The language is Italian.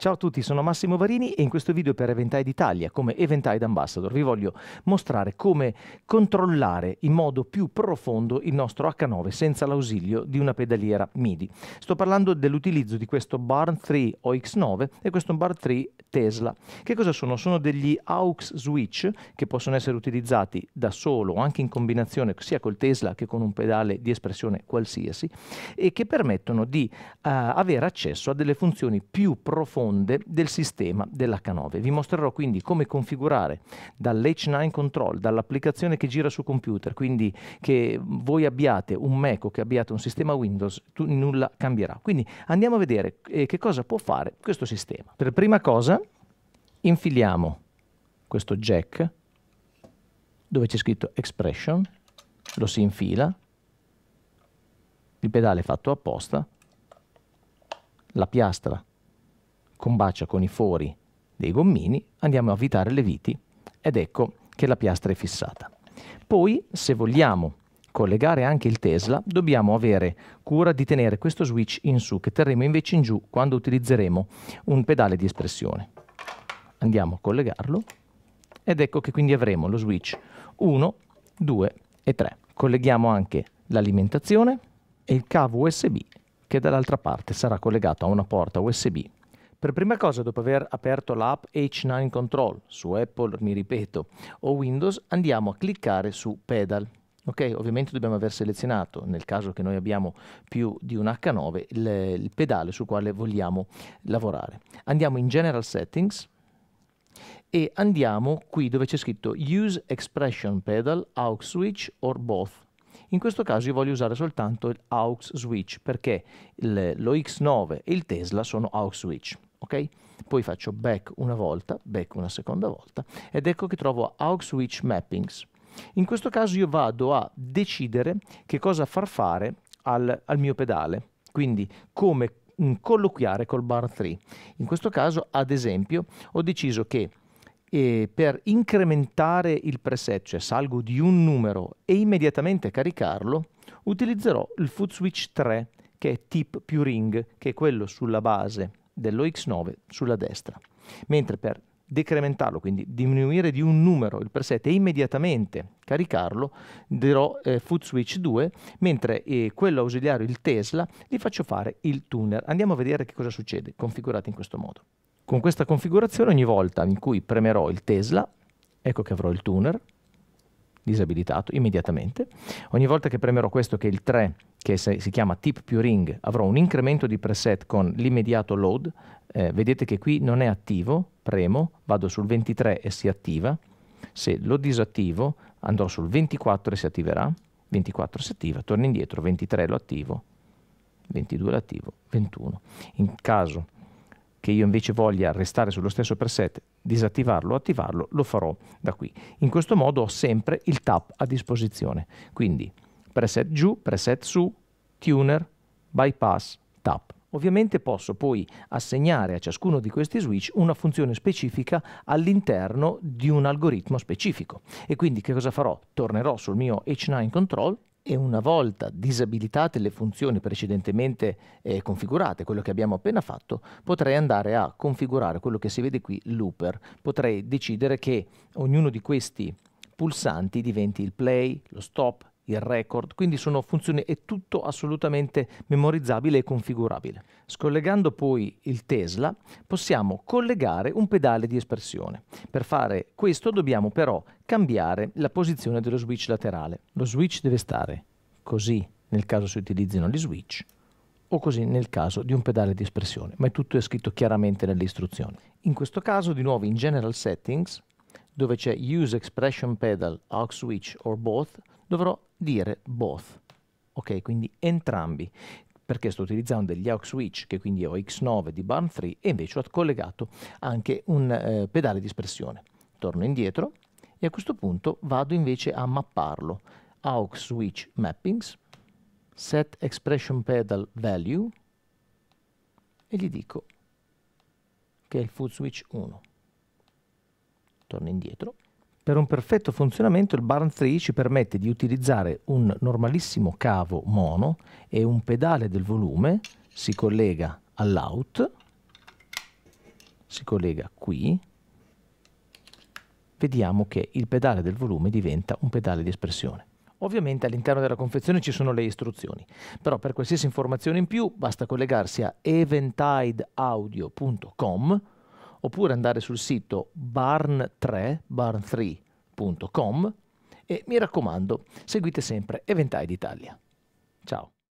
Ciao a tutti, sono Massimo Varini e in questo video per Eventide Italia, come Eventide Ambassador, vi voglio mostrare come controllare in modo più profondo il nostro H9 senza l'ausilio di una pedaliera MIDI. Sto parlando dell'utilizzo di questo Barn 3 OX9 e questo Barn 3 Tesla. Che cosa sono? Sono degli aux switch che possono essere utilizzati da solo o anche in combinazione sia col Tesla che con un pedale di espressione qualsiasi e che permettono di uh, avere accesso a delle funzioni più profonde onde del sistema dell'H9. Vi mostrerò quindi come configurare dall'H9 Control, dall'applicazione che gira su computer, quindi che voi abbiate un Mac o che abbiate un sistema Windows, tu, nulla cambierà. Quindi andiamo a vedere eh, che cosa può fare questo sistema. Per prima cosa infiliamo questo jack dove c'è scritto expression, lo si infila, il pedale fatto apposta, la piastra combacia con i fori dei gommini, andiamo a avvitare le viti ed ecco che la piastra è fissata. Poi, se vogliamo collegare anche il Tesla, dobbiamo avere cura di tenere questo switch in su, che terremo invece in giù quando utilizzeremo un pedale di espressione. Andiamo a collegarlo ed ecco che quindi avremo lo switch 1, 2 e 3. Colleghiamo anche l'alimentazione e il cavo USB che dall'altra parte sarà collegato a una porta USB per prima cosa, dopo aver aperto l'app H9 Control su Apple, mi ripeto, o Windows, andiamo a cliccare su Pedal. Ok, Ovviamente dobbiamo aver selezionato, nel caso che noi abbiamo più di un H9, il, il pedale sul quale vogliamo lavorare. Andiamo in General Settings, e andiamo qui dove c'è scritto Use Expression Pedal, AUX Switch or Both. In questo caso io voglio usare soltanto l'AUX Switch perché il, lo X9 e il Tesla sono AUX Switch ok? Poi faccio back una volta, back una seconda volta ed ecco che trovo aux switch mappings. In questo caso io vado a decidere che cosa far fare al, al mio pedale, quindi come mm, colloquiare col bar 3. In questo caso, ad esempio, ho deciso che eh, per incrementare il preset, cioè salgo di un numero e immediatamente caricarlo, utilizzerò il foot switch 3 che è tip più ring, che è quello sulla base dello x9 sulla destra, mentre per decrementarlo, quindi diminuire di un numero il preset e immediatamente caricarlo, dirò eh, foot switch 2, mentre eh, quello ausiliario, il Tesla, gli faccio fare il tuner. Andiamo a vedere che cosa succede, configurato in questo modo. Con questa configurazione ogni volta in cui premerò il Tesla, ecco che avrò il tuner, disabilitato immediatamente. Ogni volta che premerò questo che è il 3 che si chiama tip più ring, avrò un incremento di preset con l'immediato load, eh, vedete che qui non è attivo, premo, vado sul 23 e si attiva, se lo disattivo andrò sul 24 e si attiverà, 24 si attiva, torno indietro, 23 lo attivo, 22 lo attivo, 21. In caso che io invece voglia restare sullo stesso preset, disattivarlo o attivarlo, lo farò da qui. In questo modo ho sempre il tap a disposizione. Quindi preset giù, preset su, tuner, bypass, tap. Ovviamente posso poi assegnare a ciascuno di questi switch una funzione specifica all'interno di un algoritmo specifico. E quindi che cosa farò? Tornerò sul mio H9 control e una volta disabilitate le funzioni precedentemente eh, configurate, quello che abbiamo appena fatto, potrei andare a configurare quello che si vede qui, looper. Potrei decidere che ognuno di questi pulsanti diventi il play, lo stop, il record, quindi sono funzioni, è tutto assolutamente memorizzabile e configurabile. Scollegando poi il Tesla possiamo collegare un pedale di espressione. Per fare questo dobbiamo però cambiare la posizione dello switch laterale. Lo switch deve stare così nel caso si utilizzino gli switch o così nel caso di un pedale di espressione, ma tutto è scritto chiaramente nelle istruzioni. In questo caso di nuovo in General Settings dove c'è Use Expression Pedal, Aux Switch or Both, dovrò dire Both. Ok, quindi entrambi, perché sto utilizzando degli aux switch che quindi ho X9 di Barn 3 e invece ho collegato anche un eh, pedale di espressione. Torno indietro e a questo punto vado invece a mapparlo. aux switch mappings, set expression pedal value e gli dico che è il foot switch 1 torna indietro, per un perfetto funzionamento il Barn 3 ci permette di utilizzare un normalissimo cavo mono e un pedale del volume si collega all'out, si collega qui, vediamo che il pedale del volume diventa un pedale di espressione. Ovviamente all'interno della confezione ci sono le istruzioni, però per qualsiasi informazione in più basta collegarsi a eventideaudio.com oppure andare sul sito barn3, barn3.com e mi raccomando, seguite sempre Eventai d'Italia. Ciao!